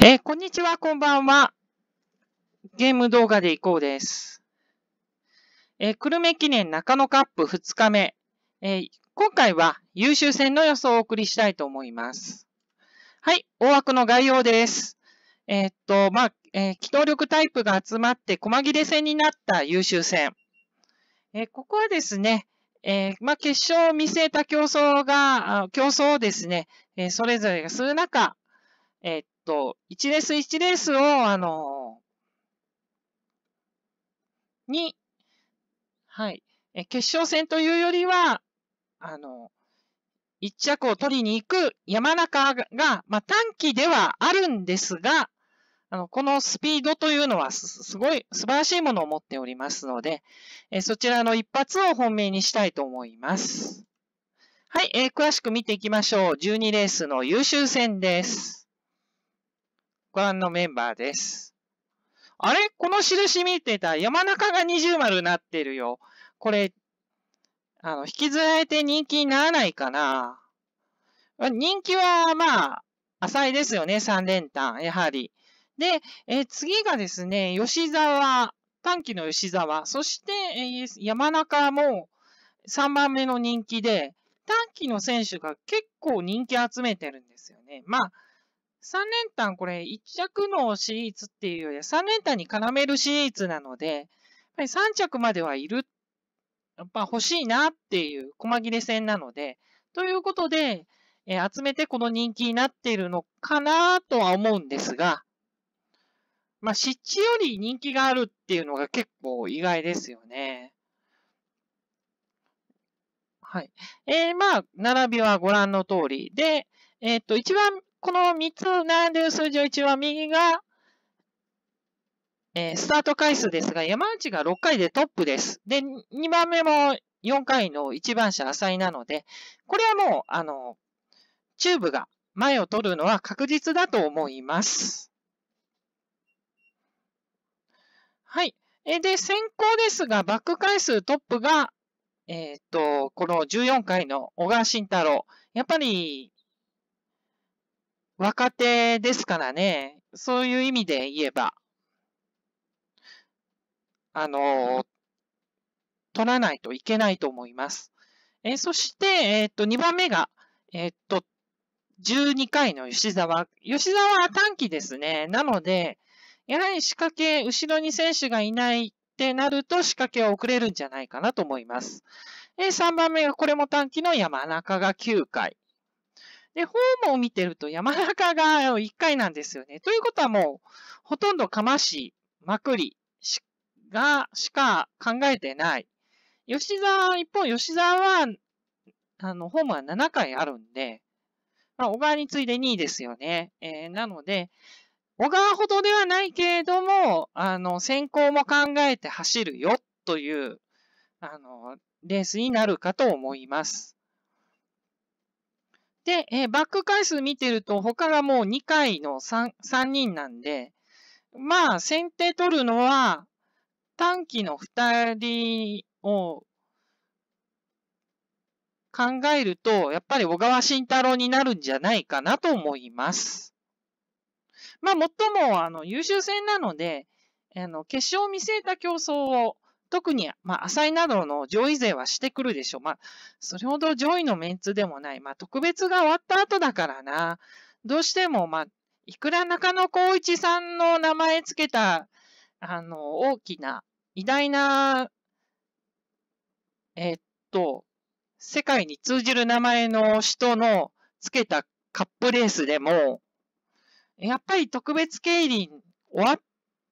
えー、こんにちは、こんばんは。ゲーム動画でいこうです。えー、久留米記念中野カップ2日目。えー、今回は優秀戦の予想をお送りしたいと思います。はい、大枠の概要です。えー、っと、まあ、え機動力タイプが集まって細切れ戦になった優秀戦。えここはですね、えまあ、決勝を見据えた競争が、競争をですね、えそれぞれがする中、えと、1レース1レースを、あのー、に、はい、え決勝戦というよりは、あのー、1着を取りに行く山中が、まあ、短期ではあるんですが、あの、このスピードというのはすごい素晴らしいものを持っておりますので、えそちらの一発を本命にしたいと思います。はい、えー、詳しく見ていきましょう。12レースの優秀戦です。ご覧のメンバーです。あれこの印見てた。山中が二重丸になってるよ。これ、あの、引きずられて人気にならないかな。人気は、まあ、浅いですよね。3連単、やはり。で、えー、次がですね、吉沢、短期の吉沢、そして、えー、山中も3番目の人気で、短期の選手が結構人気集めてるんですよね。まあ、三連単これ一着のシリーズっていうよりは連単に絡めるシリーズなので、やっぱり三着まではいる、やっぱ欲しいなっていう細切れ線なので、ということで、えー、集めてこの人気になっているのかなとは思うんですが、まあ、湿地より人気があるっていうのが結構意外ですよね。はい。えー、まあ、並びはご覧の通り。で、えー、っと、一番この3つ並んでいる数字を一番右が、えー、スタート回数ですが、山内が6回でトップです。で、2番目も4回の1番車浅井なので、これはもう、あの、チューブが前を取るのは確実だと思います。はい。えで、先行ですが、バック回数トップが、えっ、ー、と、この14回の小川慎太郎。やっぱり、若手ですからね、そういう意味で言えば、あの、取らないといけないと思います。えそして、えー、っと、2番目が、えー、っと、12回の吉沢。吉沢は短期ですね。なので、やはり仕掛け、後ろに選手がいないってなると仕掛けは遅れるんじゃないかなと思います。3番目がこれも短期の山中が9回。で、ホームを見てると山中が1回なんですよね。ということはもう、ほとんどかまし、まくりし、が、しか考えてない。吉沢、一方、吉沢は、あの、ホームは7回あるんで、まあ、小川に次いで2位ですよね。えー、なので、小川ほどではないけれども、あの、先行も考えて走るよという、あの、レースになるかと思います。で、えー、バック回数見てると、他がもう2回の 3, 3人なんで、まあ、先手取るのは、短期の2人を考えると、やっぱり小川慎太郎になるんじゃないかなと思います。まあ、もっとも、あの、優秀戦なので、あの、決勝を見据えた競争を特に、まあ、浅井などの上位勢はしてくるでしょう。まあ、それほど上位のメンツでもない。まあ、特別が終わった後だからな。どうしても、まあ、いくら中野光一さんの名前つけた、あの、大きな、偉大な、えっと、世界に通じる名前の人のつけたカップレースでも、やっぱり特別競輪終わっ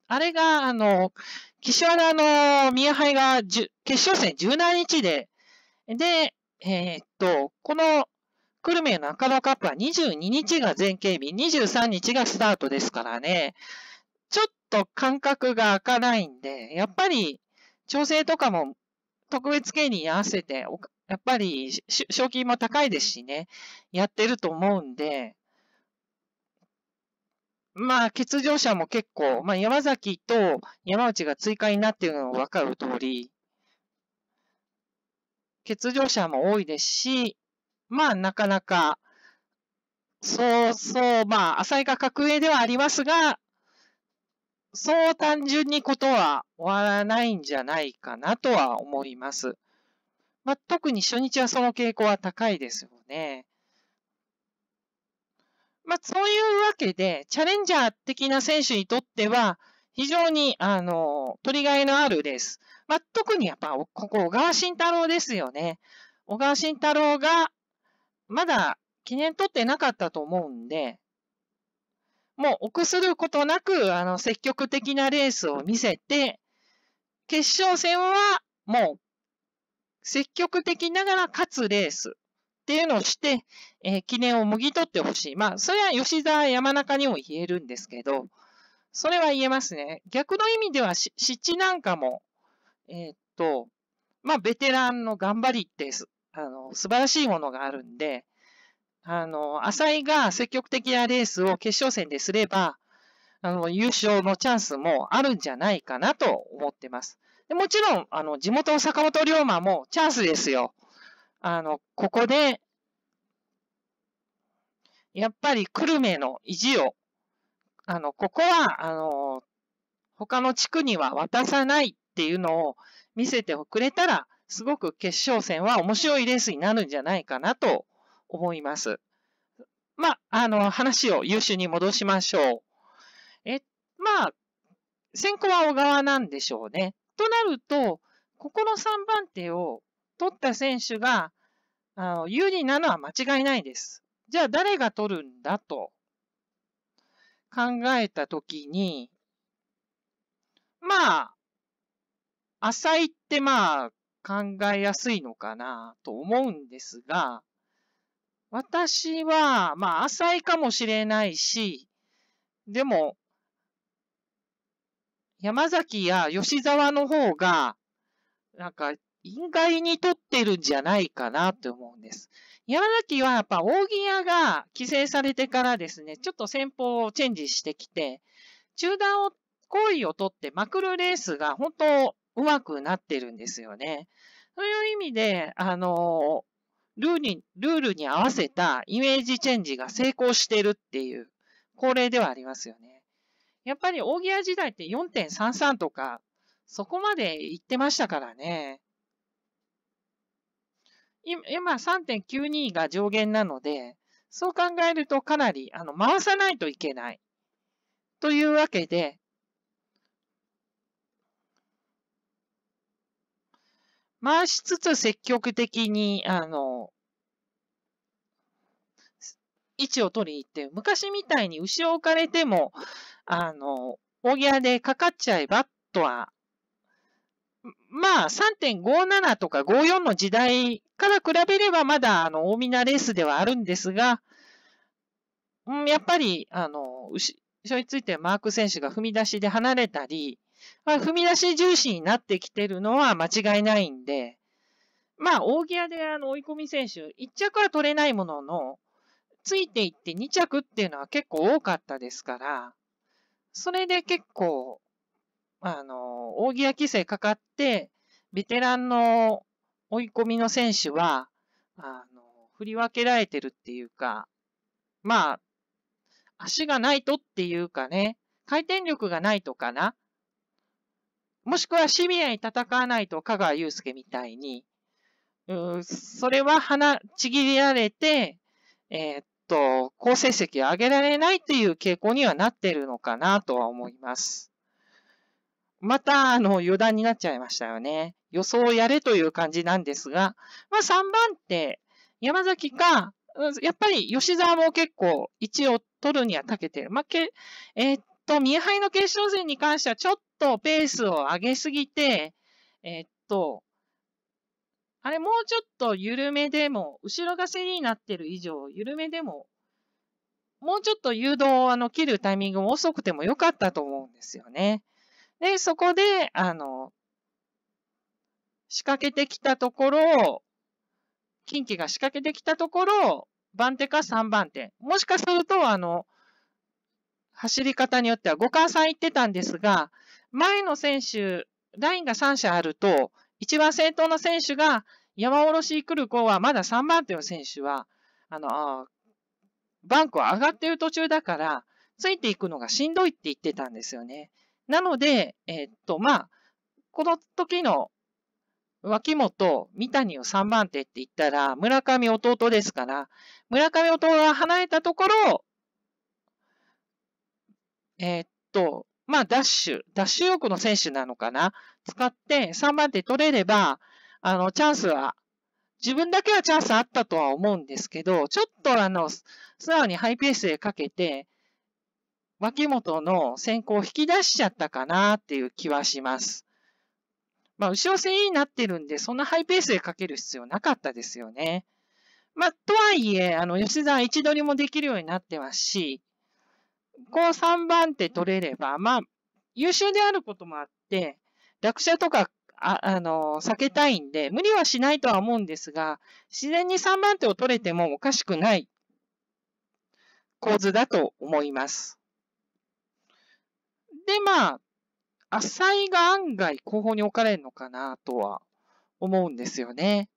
あれが、あの、岸のあの宮杯が決勝戦17日で、で、えー、っと、この久留米の赤田カップは22日が全警備、23日がスタートですからね、ちょっと間隔が開かないんで、やっぱり調整とかも特別警備に合わせて、やっぱり賞金も高いですしね、やってると思うんで、まあ、欠場者も結構、まあ、山崎と山内が追加になっているのが分かる通り、欠場者も多いですし、まあ、なかなか、そうそう、まあ、浅井が格上ではありますが、そう単純にことは終わらないんじゃないかなとは思います。まあ、特に初日はその傾向は高いですよね。まあ、そういうわけで、チャレンジャー的な選手にとっては、非常に、あの、取りがいのあるレース。まあ、特にやっぱ、ここ、小川慎太郎ですよね。小川慎太郎が、まだ記念取ってなかったと思うんで、もう臆することなく、あの、積極的なレースを見せて、決勝戦はもう、積極的ながら勝つレース。っていうのをして、えー、記念をもぎ取ってほしい。まあ、それは吉沢山中にも言えるんですけど、それは言えますね。逆の意味では、湿地なんかも、えー、っと、まあ、ベテランの頑張りってす、あの、素晴らしいものがあるんで、あの、浅井が積極的なレースを決勝戦ですれば、あの、優勝のチャンスもあるんじゃないかなと思ってます。でもちろん、あの、地元の坂本龍馬もチャンスですよ。あの、ここで、やっぱり久留米の意地を、あの、ここは、あの、他の地区には渡さないっていうのを見せてくれたら、すごく決勝戦は面白いレースになるんじゃないかなと思います。まあ、あの、話を優秀に戻しましょう。え、まあ、先行は小川なんでしょうね。となると、ここの3番手を取った選手が、あの有利なのは間違いないです。じゃあ誰が取るんだと考えたときに、まあ、浅いってまあ考えやすいのかなと思うんですが、私はまあ浅いかもしれないし、でも、山崎や吉沢の方が、なんか意外に取ってるんじゃないかなと思うんです。山崎はやっぱ木屋が規制されてからですね、ちょっと戦法をチェンジしてきて、中断を、行為を取ってまくるレースが本当上手くなってるんですよね。そういう意味で、あの、ルールルールに合わせたイメージチェンジが成功してるっていう恒例ではありますよね。やっぱり大屋時代って4.33とか、そこまで行ってましたからね。今3.92が上限なので、そう考えるとかなりあの回さないといけない。というわけで、回しつつ積極的に、あの、位置を取りに行って、昔みたいに後ろ置かれても、あの、大ギアでかかっちゃえばとは、まあ3.57とか54の時代から比べればまだ、あの、大みなレースではあるんですが、うん、やっぱり、あの、後ろについてマーク選手が踏み出しで離れたり、まあ、踏み出し重視になってきてるのは間違いないんで、まあ、大ギアであの追い込み選手、1着は取れないものの、ついていって2着っていうのは結構多かったですから、それで結構、あの、大ギア規制かかって、ベテランの追い込みの選手は、あの、振り分けられてるっていうか、まあ、足がないとっていうかね、回転力がないとかな。もしくはシビアに戦わないと香川祐介みたいに、うそれは花、ちぎりられて、えー、っと、好成績を上げられないという傾向にはなってるのかなとは思います。また、あの、余談になっちゃいましたよね。予想をやれという感じなんですが、まあ、3番って、山崎か、やっぱり吉沢も結構置を取るには長けてる。まあ、け、えー、っと、宮杯の決勝戦に関してはちょっとペースを上げすぎて、えー、っと、あれもうちょっと緩めでも、後ろがせになってる以上、緩めでも、もうちょっと誘導をあの切るタイミングも遅くてもよかったと思うんですよね。で、そこで、あの、仕掛けてきたところ、近畿が仕掛けてきたところ、番手か3番手。もしかすると、あの、走り方によっては五冠さん行ってたんですが、前の選手、ラインが3社あると、一番先頭の選手が山下ろし来る子は、まだ3番手の選手は、あの、あバンクは上がっている途中だから、ついていくのがしんどいって言ってたんですよね。なので、えっと、まあ、この時の脇本、三谷を3番手って言ったら、村上弟ですから、村上弟が離れたところ、えっと、まあ、ダッシュ、ダッシュ力の選手なのかな使って3番手取れれば、あの、チャンスは、自分だけはチャンスあったとは思うんですけど、ちょっとあの、素直にハイペースでかけて、脇本の先行を引き出しちゃったかなっていう気はします。まあ、後ろ戦になってるんで、そんなハイペースでかける必要なかったですよね。まあ、とはいえ、あの、吉沢一置取りもできるようになってますし、こう3番手取れれば、まあ、優秀であることもあって、落車とか、あ、あの避けたいんで、無理はしないとは思うんですが、自然に3番手を取れてもおかしくない構図だと思います。で、まあ、浅井が案外後方に置かれるのかなとは思うんですよね。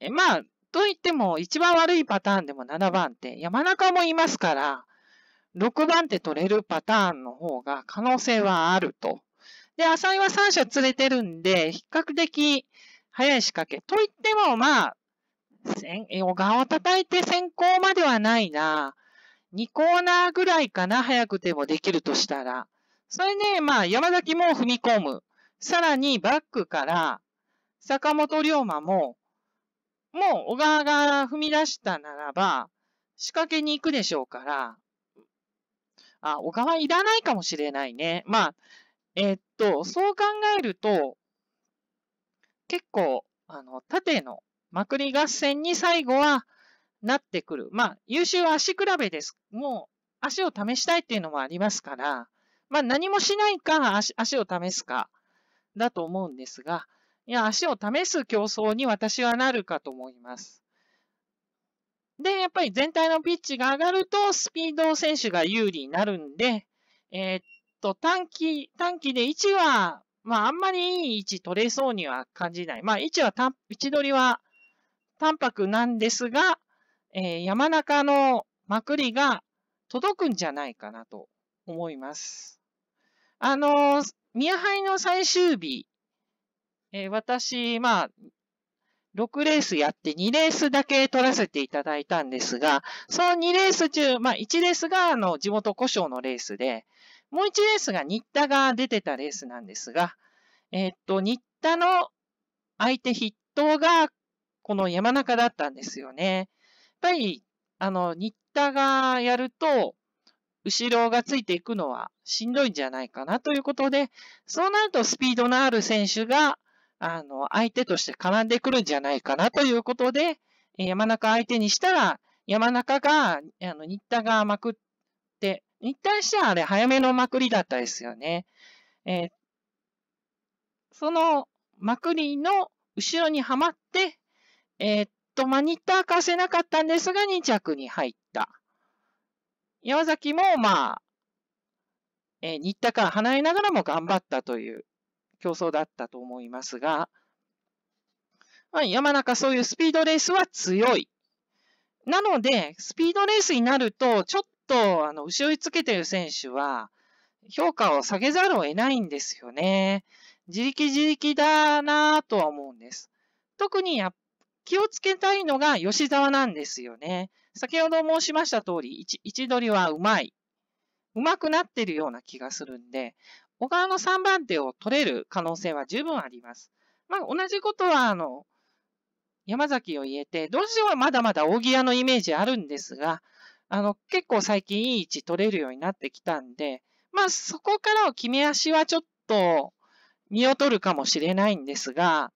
え、まあ、といっても一番悪いパターンでも7番手、山中もいますから、6番手取れるパターンの方が可能性はあると。で、浅井は3社連れてるんで、比較的早い仕掛け。といっても、まあ、小川を叩いて先行まではないな。2コーナーぐらいかな、早くてもできるとしたら。それで、まあ、山崎も踏み込む。さらに、バックから、坂本龍馬も、もう小川が踏み出したならば、仕掛けに行くでしょうから、あ、小川いらないかもしれないね。まあ、えー、っと、そう考えると、結構、あの、縦のまくり合戦に最後はなってくる。まあ、優秀は足比べです。もう、足を試したいっていうのもありますから、まあ、何もしないか足、足を試すか、だと思うんですが、いや、足を試す競争に私はなるかと思います。で、やっぱり全体のピッチが上がると、スピード選手が有利になるんで、えー、っと、短期、短期で置は、まあ、あんまりいい位置取れそうには感じない。まあ、位置は位置取りは淡白なんですが、えー、山中のまくりが届くんじゃないかなと思います。あのー、宮杯の最終日、えー、私、まあ、6レースやって2レースだけ取らせていただいたんですが、その2レース中、まあ1レースがあの地元故障のレースで、もう1レースが新田が出てたレースなんですが、えー、っと、新田の相手筆頭がこの山中だったんですよね。っぱり、あの、新田がやると、後ろがついていくのはしんどいんじゃないかなということで、そうなるとスピードのある選手が、あの、相手として絡んでくるんじゃないかなということで、山中相手にしたら、山中が、あの、新田がまくって、新田にしたらあれ、早めのまくりだったですよね。えー、そのまくりの後ろにはまって、えー、っとニッったかせなかったんですが、2着に入った。山崎も、まあ、えー、新田から離れながらも頑張ったという競争だったと思いますが、まあ、山中そういうスピードレースは強い。なので、スピードレースになると、ちょっと、あの、後ろにつけてる選手は、評価を下げざるを得ないんですよね。自力自力だなぁとは思うんです。特にやっ気をつけたいのが吉沢なんですよね。先ほど申しました通り、位置取りはうまい。うまくなってるような気がするんで、小川の3番手を取れる可能性は十分あります。まあ、同じことは、あの、山崎を入れて、どうしてもまだまだ扇屋のイメージあるんですが、あの、結構最近いい位置取れるようになってきたんで、まあ、そこからを決め足はちょっと見劣るかもしれないんですが、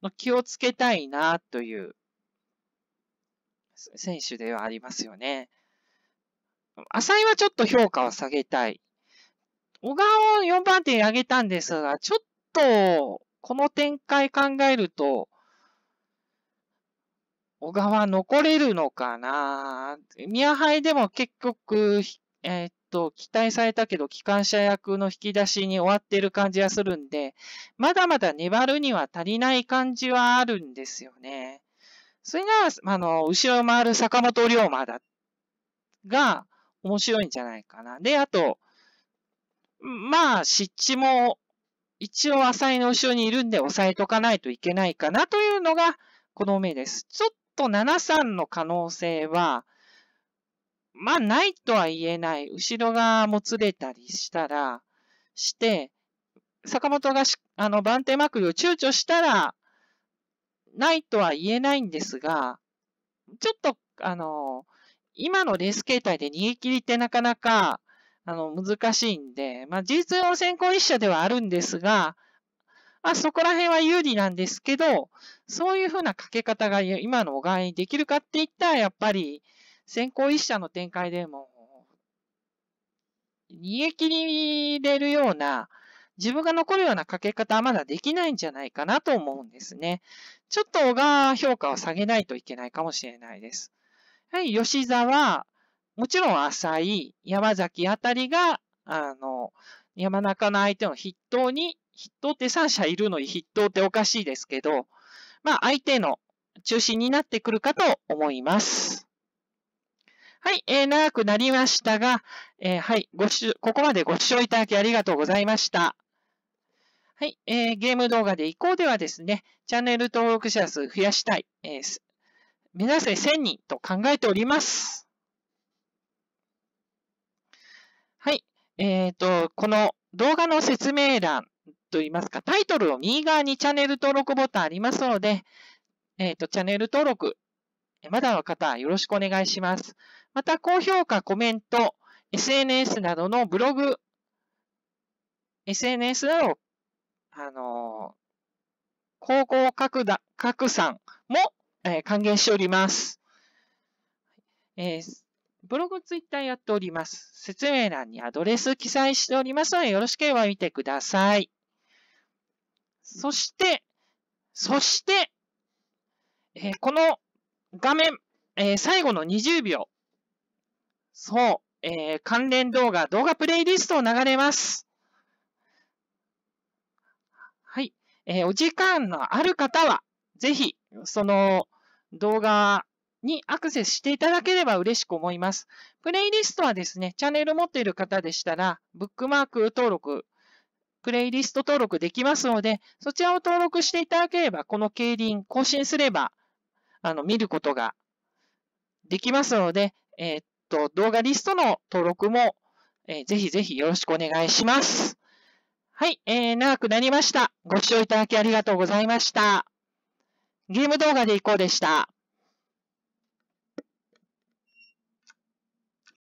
まあ、気をつけたいなという選手ではありますよね。浅井はちょっと評価を下げたい。小川を4番手に上げたんですが、ちょっと、この展開考えると、小川残れるのかな宮杯でも結局、えー、と期待されたけど、機関車役の引き出しに終わってる感じがするんで、まだまだ粘るには足りない感じはあるんですよね。それが、あの、後ろを回る坂本龍馬だ、が面白いんじゃないかな。で、あと、まあ、湿地も一応浅井の後ろにいるんで押さえとかないといけないかなというのがこの目です。ちょっと7-3の可能性は、まあ、ないとは言えない。後ろがもつれたりしたら、して、坂本があの、番手まくりを躊躇したら、ないとは言えないんですが、ちょっと、あの、今のレース形態で逃げ切りってなかなか、あの、難しいんで、まあ、実2の先行一社ではあるんですが、まあ、そこら辺は有利なんですけど、そういうふうなかけ方が今のお側にできるかって言ったら、やっぱり、先行一社の展開でも、逃げ切れるような、自分が残るようなかけ方はまだできないんじゃないかなと思うんですね。ちょっと小川評価を下げないといけないかもしれないです。はい、吉沢、もちろん浅井、山崎あたりが、あの、山中の相手の筆頭に、筆頭って3社いるのに筆頭っておかしいですけど、まあ相手の中心になってくるかと思います。はい、えー、長くなりましたが、えー、はい、ご視聴、ここまでご視聴いただきありがとうございました。はい、えー、ゲーム動画で以降ではですね、チャンネル登録者数増やしたい、えー、目指せ1000人と考えております。はい、えっ、ー、と、この動画の説明欄といいますか、タイトルを右側にチャンネル登録ボタンありますので、えっ、ー、と、チャンネル登録、まだの方、よろしくお願いします。また、高評価、コメント、SNS などのブログ、SNS など、あのー、広報拡大、拡散も、えー、還しております。えー、ブログ、ツイッターやっております。説明欄にアドレス記載しておりますので、よろしければ見てください。そして、そして、えー、この画面、えー、最後の20秒、そう、えー、関連動画、動画プレイリストを流れます。はい。えー、お時間のある方は、ぜひ、その動画にアクセスしていただければ嬉しく思います。プレイリストはですね、チャンネル持っている方でしたら、ブックマーク登録、プレイリスト登録できますので、そちらを登録していただければ、この競輪更新すれば、あの、見ることができますので、えー、と、動画リストの登録も、えー、ぜひぜひよろしくお願いします。はい、えー、長くなりました。ご視聴いただきありがとうございました。ゲーム動画でいこうでした。